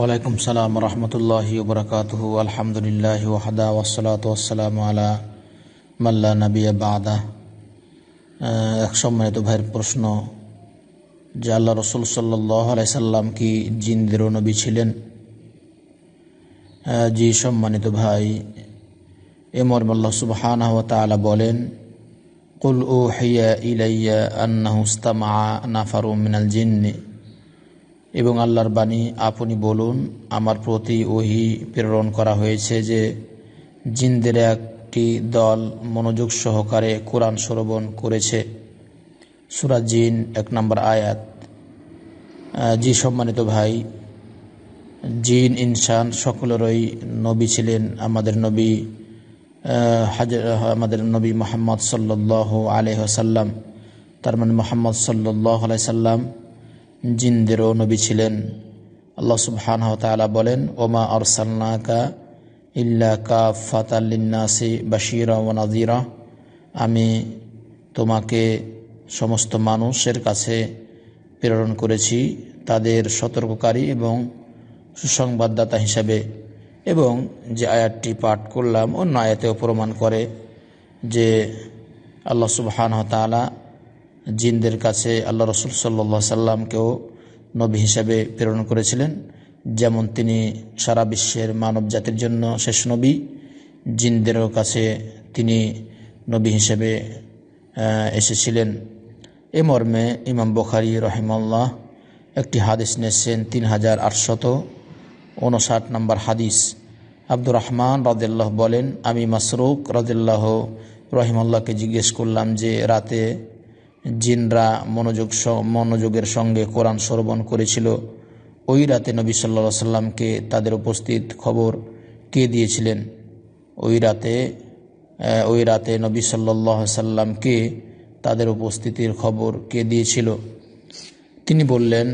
وعليكم السلام ورحمة الله وبركاته والحمد لله وحدا والصلاة والسلام على من لا نبي بعده اخشم من تبهر پرشنو যে আল্লাহ রসুল সাল্লাহ সাল্লাম কি জিন্দের নবী ছিলেন জি সম্মানিত ভাই এমর আল্লাহ সুবহান তালা বলেন কুল ও হাইয়া ইলাইয়া আন্না হুস্তামা নাফারু মিনাল জিন্নি এবং আল্লাহর বাণী আপনি বলুন আমার প্রতি ওহি প্রেরণ করা হয়েছে যে জিন্দের একটি দল মনোযোগ সহকারে কোরআন সরবণ করেছে সুরাজিন এক নম্বর আয়াত জি সম্মানিত ভাই জিন ইনসান সকলেরই নবী ছিলেন আমাদের নবী হাজর আমাদের নবী মোহাম্মদ সাল্লাহ আলহ্লাম তার মানে মোহাম্মদ সাল্লাহ আলাইসাল্লাম জিনদেরও নবী ছিলেন আল্লাহ সুবহান তালা বলেন ওমা আরসাল্লাকা ইল্লা কা ফাতাল্লিনাসি বাশিরা ও নাজিরা আমি তোমাকে সমস্ত মানুষের কাছে প্রেরণ করেছি তাদের সতর্ককারী এবং সুসংবাদদাতা হিসাবে এবং যে আয়াতটি পাঠ করলাম অন্য আয়াতেও প্রমাণ করে যে আল্লাহ সুবহান তালা জিনদের কাছে আল্লাহ রসুল সাল্লা সাল্লামকেও নবী হিসাবে প্রেরণ করেছিলেন যেমন তিনি সারা বিশ্বের মানব জাতির জন্য শেষ নবী জিনদেরও কাছে তিনি নবী হিসেবে এসেছিলেন এ মর্মে ইমাম বখারি রহিমাল্লাহ একটি হাদিস নিয়েছেন তিন হাজার আটশত উনষাট নম্বর হাদিস আব্দুর রহমান রদুল্লাহ বলেন আমি মাসরুক রদুল্লাহ রহিমাল্লাহকে জিজ্ঞেস করলাম যে রাতে জিনরা মনোযোগ মনোযোগের সঙ্গে কোরআন শ্রবণ করেছিল ওই রাতে নবী সাল্লা সাল্লামকে তাদের উপস্থিত খবর কে দিয়েছিলেন ওই রাতে ওই রাতে নবী সাল্লাহ সাল্লামকে তাদের উপস্থিতির খবর কে দিয়েছিল তিনি বললেন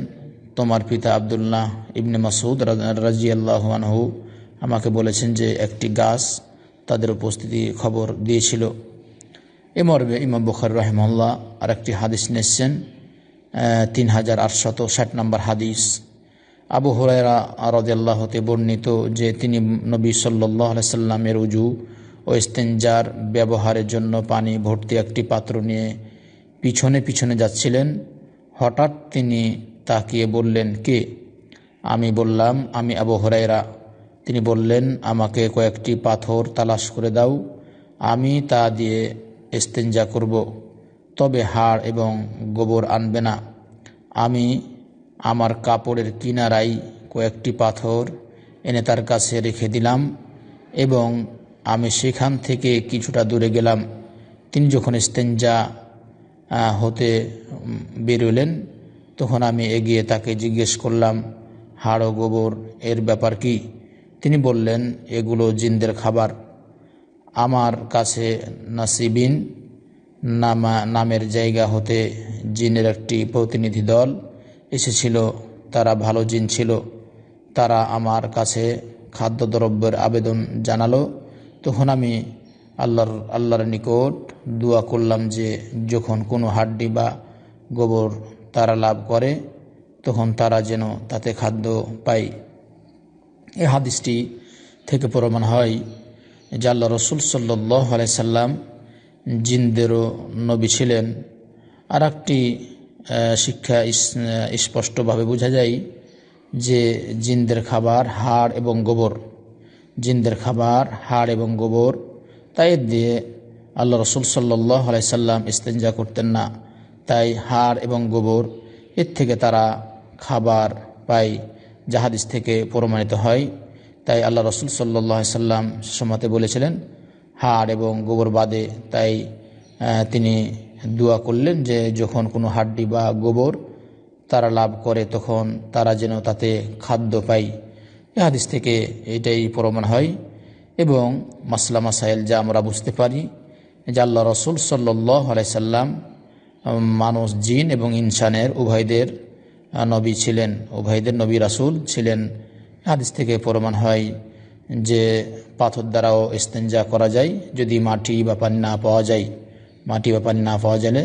তোমার পিতা আবদুল্লাহ ইবনে মাসুদ রাজি আমাকে বলেছেন যে একটি গাছ তাদের উপস্থিতি খবর দিয়েছিল এ মর্মে ইমাম বখার রহমল্লা আর একটি হাদিস নিয়েছেন তিন হাজার আটশত ষাট নম্বর হাদিস আবু হরাইরা রদাল্লাহতে বর্ণিত যে তিনি নবী সাল্লাহ সাল্লামের উজু স্তেঞ্জার ব্যবহারের জন্য পানি ভর্তি একটি পাত্র নিয়ে পিছনে পিছনে যাচ্ছিলেন হঠাৎ তিনি তাকিয়ে বললেন কে আমি বললাম আমি আবু হরাইরা তিনি বললেন আমাকে কয়েকটি পাথর তালাশ করে দাও আমি তা দিয়ে স্তেঞ্জা করব তবে হাড় এবং গোবর আনবে না আমি আমার কাপড়ের কিনারাই কয়েকটি পাথর এনে তার কাছে রেখে দিলাম এবং আমি সেখান থেকে কিছুটা দূরে গেলাম তিনি যখন স্তেঞ্জা হতে বেরোলেন তখন আমি এগিয়ে তাকে জিজ্ঞেস করলাম হাড় গোবর এর ব্যাপার কি তিনি বললেন এগুলো জিনদের খাবার আমার কাছে নাসিবিন নামা নামের জায়গা হতে জিনের একটি প্রতিনিধি দল এসেছিল তারা ভালো জিন ছিল তারা আমার কাছে খাদ্যদ্রব্যের আবেদন জানালো তখন আমি আল্লাহর আল্লাহর নিকট দোয়া করলাম যে যখন কোনো হাড্ডি বা গোবর তারা লাভ করে তখন তারা যেন তাতে খাদ্য পায় এ হাদিসটি থেকে প্রমাণ হয় যে আল্লাহ রসুল সাল্লাহ সাল্লাম জিন্দেরও নবী ছিলেন আর একটি শিক্ষা স্পষ্টভাবে বোঝা যায় যে জিন্দের খাবার হাড় এবং গোবর জিনদের খাবার হাড় এবং গোবর তাই দিয়ে আল্লাহ রসুল সাল্লাহ সাল্লাম ইস্তেঞ্জা করতেন না তাই হাড় এবং গোবর এর থেকে তারা খাবার পায় জাহাদিস থেকে প্রমাণিত হয় তাই আল্লাহ রসুল সাল্লাহ সাল্লাম সমাতে বলেছিলেন হাড় এবং গোবর বাদে তাই তিনি দোয়া করলেন যে যখন কোনো হাড্ডি বা গোবর তারা লাভ করে তখন তারা যেন তাতে খাদ্য পায় এ হাদিস থেকে এটাই প্রমাণ হয় এবং মাসলা মাসাইল যা আমরা বুঝতে পারি যে আল্লাহ রসুল সাল্লাহ আলাইসাল্লাম মানুষ জিন এবং ইনসানের উভয়দের নবী ছিলেন উভয়দের নবী রাসুল ছিলেন হাদিস থেকে প্রমাণ হয় যে পাথর দ্বারাও স্তেঞ্জা করা যায় যদি মাটি বা পানি না পাওয়া যায় মাটি বা পানি না পাওয়া যায়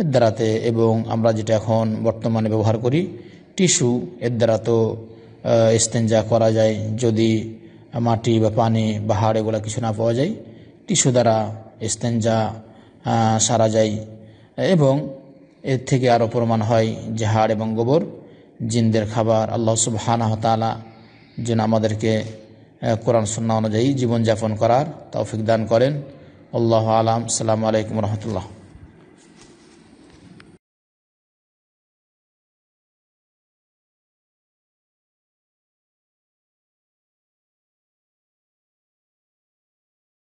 এর দ্বারাতে এবং আমরা যেটা এখন বর্তমানে ব্যবহার করি টিস্যু এর দ্বারা তো ইস্তেঞ্জা করা যায় যদি মাটি বা পানি বা হাড় এগুলো কিছু না পাওয়া যায় টিস্যু দ্বারা ইস্তেঞ্জা সারা যায় এবং এর থেকে আরও প্রমাণ হয় যে হাড় এবং গোবর জিনদের খাবার আল্লাহ সুবহানা হতালা যেন আমাদেরকে কোরআন সন্না অনুযায়ী জীবনযাপন করার তৌফিক দান করেন আল্লাহ আলাম সালামু আলাইকুম রহমতুল্লাহ